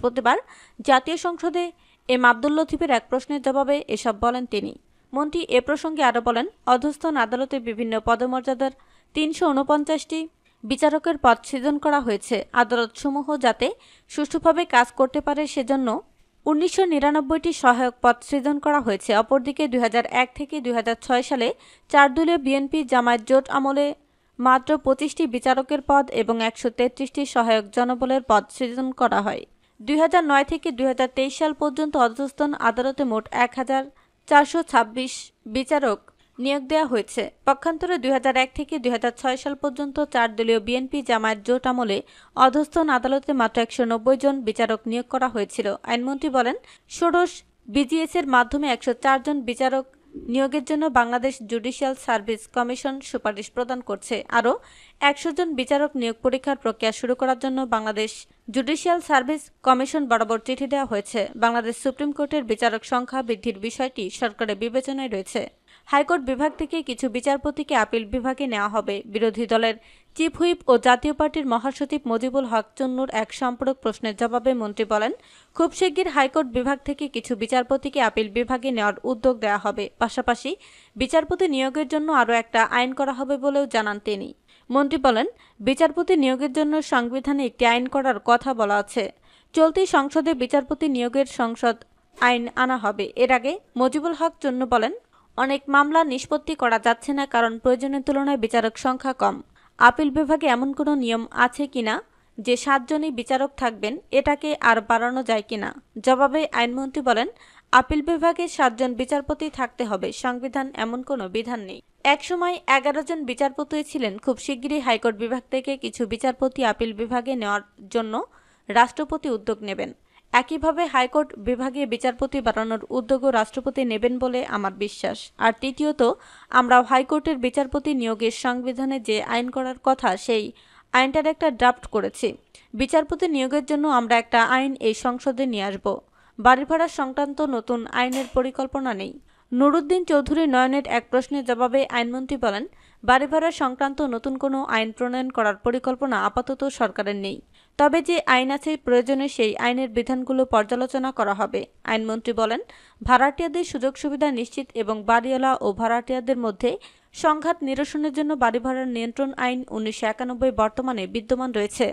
বৃহস্পতিবার জাতীয় সংসদে এম আব্দুল লতিফের এক প্রশ্নের জবাবে এসব বলেন তিনি মন্ত্রী এ প্রসঙ্গে আরও বলেন অধস্থন আদালতে বিভিন্ন পদমর্যাদার তিনশো উনপঞ্চাশটি বিচারকের পদ সৃজন করা হয়েছে আদালতসমূহ যাতে সুষ্ঠুভাবে কাজ করতে পারে সেজন্য উনিশশো নিরানব্বইটি সহায়ক পদ সৃজন করা হয়েছে অপরদিকে দুই থেকে দুই সালে চার দলীয় বিএনপি জামায়াত জোট আমলে মাত্র পঁচিশটি বিচারকের পদ এবং একশো তেত্রিশটি সহায়ক জনবলের পদ সৃজন করা হয় 2009 থেকে দুই সাল পর্যন্ত অধস্তন আদালতে মোট এক হাজার চারশো ছাব্বিশ বিচারক নিয়োগ দেওয়া হয়েছে পক্ষান্তরে দুই থেকে দুই সাল পর্যন্ত চার দলীয় বিএনপি জামায়াত জোট আমলে অধস্তন আদালতে মাত্র একশো জন বিচারক নিয়োগ করা হয়েছিল আইনমন্ত্রী বলেন ষোড়শ বিজিএস এর মাধ্যমে একশো জন বিচারক নিয়োগের জন্য বাংলাদেশ জুডিশিয়াল সার্ভিস কমিশন সুপারিশ প্রদান করছে আরও একশো জন বিচারক নিয়োগ পরীক্ষার প্রক্রিয়া শুরু করার জন্য বাংলাদেশ জুডিশিয়াল সার্ভিস কমিশন বরাবর চিঠি দেওয়া হয়েছে বাংলাদেশ সুপ্রিম কোর্টের বিচারক সংখ্যা বৃদ্ধির বিষয়টি সরকারের বিবেচনায় রয়েছে হাইকোর্ট বিভাগ থেকে কিছু বিচারপতিকে আপিল বিভাগে নেওয়া হবে বিরোধী দলের চিফ হুইপ ও জাতীয় পার্টির মহাসচিব মজিবুল হক চন্নুর এক সম্পূরক প্রশ্নের জবাবে মন্ত্রী বলেন খুব শিগগির হাইকোর্ট বিভাগ থেকে কিছু বিচারপতিকে আপিল বিভাগে নেওয়ার উদ্যোগ দেওয়া হবে পাশাপাশি বিচারপতি নিয়োগের জন্য আরও একটা আইন করা হবে বলেও জানান তিনি মন্ত্রী বলেন বিচারপতি নিয়োগের জন্য সংবিধানে একটি আইন করার কথা বলা আছে চলতি সংসদে বিচারপতি নিয়োগের সংসদ আইন আনা হবে এর আগে মজিবুল হক চন্নু বলেন অনেক মামলা নিষ্পত্তি করা যাচ্ছে না কারণ প্রয়োজনের তুলনায় বিচারক সংখ্যা কম আপিল বিভাগে এমন কোনো নিয়ম আছে কিনা যে সাতজনই বিচারক থাকবেন এটাকে আর বাড়ানো যায় কিনা জবাবে আইনমন্ত্রী বলেন আপিল বিভাগে সাতজন বিচারপতি থাকতে হবে সংবিধান এমন কোনো বিধান নেই একসময় এগারো জন বিচারপতি ছিলেন খুব শিগগিরই হাইকোর্ট বিভাগ থেকে কিছু বিচারপতি আপিল বিভাগে নেওয়ার জন্য রাষ্ট্রপতি উদ্যোগ নেবেন একইভাবে হাইকোর্ট বিভাগীয় বিচারপতি বাড়ানোর উদ্যোগও রাষ্ট্রপতি নেবেন বলে আমার বিশ্বাস আর তৃতীয়ত আমরা হাইকোর্টের বিচারপতি নিয়োগের সংবিধানে যে আইন করার কথা সেই আইনটার একটা ড্রাফট করেছি বিচারপতি নিয়োগের জন্য আমরা একটা আইন এই সংসদে নিয়ে আসব বাড়ি ভাড়া সংক্রান্ত নতুন আইনের পরিকল্পনা নেই নুরুদ্দিন চৌধুরী নয়নের এক প্রশ্নের জবাবে আইনমন্ত্রী বলেন বাড়ি ভাড়া সংক্রান্ত নতুন কোনো আইন প্রণয়ন করার পরিকল্পনা আপাতত সরকারের নেই তবে যে আইন আছে প্রয়োজনে সেই আইনের বিধানগুলো পর্যালোচনা করা হবে আইনমন্ত্রী বলেন ভাড়াটিয়াদের সুযোগ সুবিধা নিশ্চিত এবং বাড়িওয়ালা ও ভাড়াটিয়াদের মধ্যে সংঘাত নিরসনের জন্য বাড়ি ভাড়ার নিয়ন্ত্রণ আইন উনিশশো বর্তমানে বিদ্যমান রয়েছে